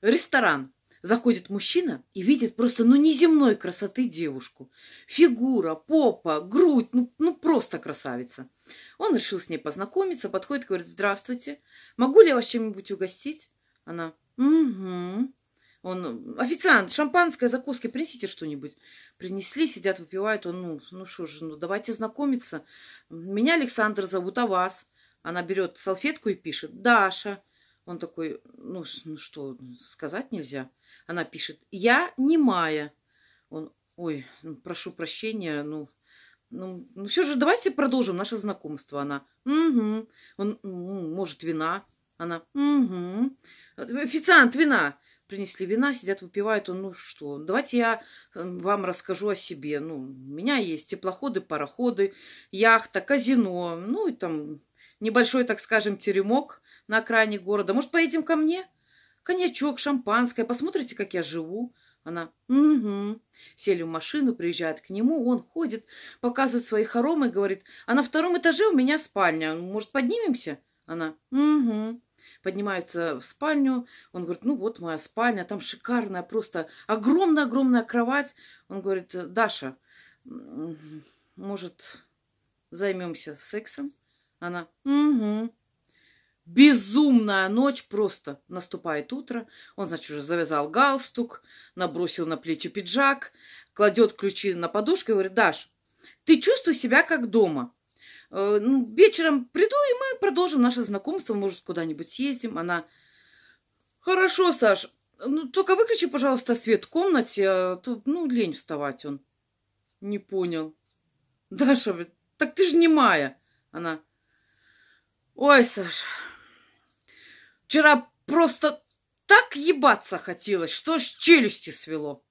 Ресторан. Заходит мужчина и видит просто, ну, неземной красоты девушку. Фигура, попа, грудь, ну, ну, просто красавица. Он решил с ней познакомиться, подходит, говорит, здравствуйте, могу ли я вас чем-нибудь угостить? Она, угу. Он, официант, шампанское, закуски, принесите что-нибудь. Принесли, сидят, выпивают. Он, ну, ну что же, ну давайте знакомиться. Меня Александр зовут, а вас? Она берет салфетку и пишет, Даша. Он такой, «Ну, ну что, сказать нельзя. Она пишет, я не Мая. Он, ой, ну, прошу прощения, ну, ну, ну все же давайте продолжим наше знакомство. Она, угу. Он, может, вина. Она, угу. Официант, вина. Принесли вина, сидят, выпивают. Он, ну что, давайте я эм, вам расскажу о себе. Ну, у меня есть теплоходы, пароходы, яхта, казино. Ну, и там небольшой, так скажем, теремок на окраине города. Может, поедем ко мне? Коньячок, шампанское, посмотрите, как я живу». Она «Угу». Сели в машину, приезжает к нему, он ходит, показывает свои хоромы и говорит, «А на втором этаже у меня спальня, может, поднимемся?» Она «Угу». Поднимается в спальню, он говорит, «Ну вот моя спальня, там шикарная, просто огромная-огромная кровать». Он говорит, «Даша, может, займемся сексом?» Она «Угу». Безумная ночь просто. Наступает утро. Он, значит, уже завязал галстук, набросил на плечи пиджак, кладет ключи на подушку и говорит, Даш, ты чувствуй себя как дома. Э, ну, вечером приду, и мы продолжим наше знакомство. Может, куда-нибудь съездим. Она, хорошо, Саш, ну, только выключи, пожалуйста, свет в комнате. А Тут, ну, лень вставать он. Не понял. Даша, так ты же мая. Она, ой, Саша, Вчера просто так ебаться хотелось, что ж челюсти свело.